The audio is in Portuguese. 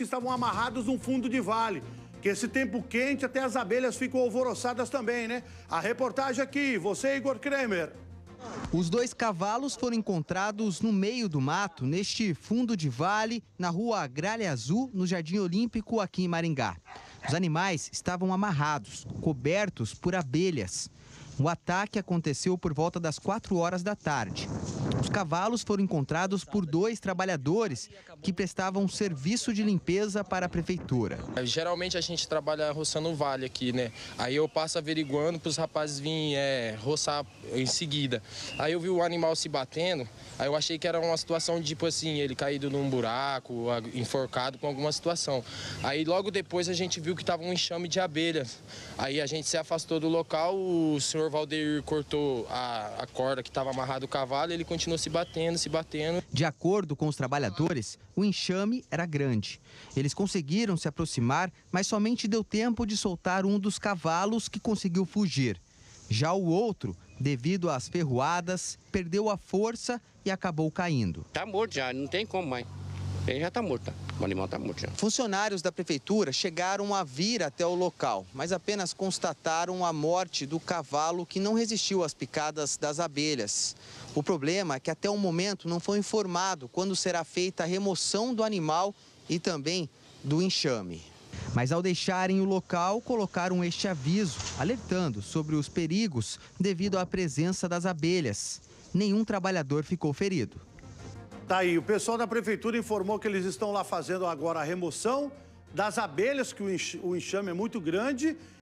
que estavam amarrados num fundo de vale. Que esse tempo quente até as abelhas ficam alvoroçadas também, né? A reportagem aqui, você, Igor Kremer. Os dois cavalos foram encontrados no meio do mato, neste fundo de vale, na rua Gralha Azul, no Jardim Olímpico, aqui em Maringá. Os animais estavam amarrados, cobertos por abelhas. O ataque aconteceu por volta das 4 horas da tarde. Os cavalos foram encontrados por dois trabalhadores que prestavam serviço de limpeza para a prefeitura. É, geralmente a gente trabalha roçando o vale aqui, né? Aí eu passo averiguando para os rapazes virem é, roçar em seguida. Aí eu vi o animal se batendo, aí eu achei que era uma situação de tipo assim, ele caído num buraco, enforcado com alguma situação. Aí logo depois a gente viu que estava um enxame de abelhas. Aí a gente se afastou do local, o senhor Valdeir cortou a, a corda que estava amarrado o cavalo, ele continuou continuou se batendo, se batendo. De acordo com os trabalhadores, o enxame era grande. Eles conseguiram se aproximar, mas somente deu tempo de soltar um dos cavalos que conseguiu fugir. Já o outro, devido às ferroadas, perdeu a força e acabou caindo. Está morto já, não tem como mais. Ele já está morto, tá? o animal está morto já. Funcionários da prefeitura chegaram a vir até o local, mas apenas constataram a morte do cavalo que não resistiu às picadas das abelhas. O problema é que até o momento não foi informado quando será feita a remoção do animal e também do enxame. Mas ao deixarem o local, colocaram este aviso, alertando sobre os perigos devido à presença das abelhas. Nenhum trabalhador ficou ferido. Tá aí, o pessoal da prefeitura informou que eles estão lá fazendo agora a remoção das abelhas, que o enxame é muito grande.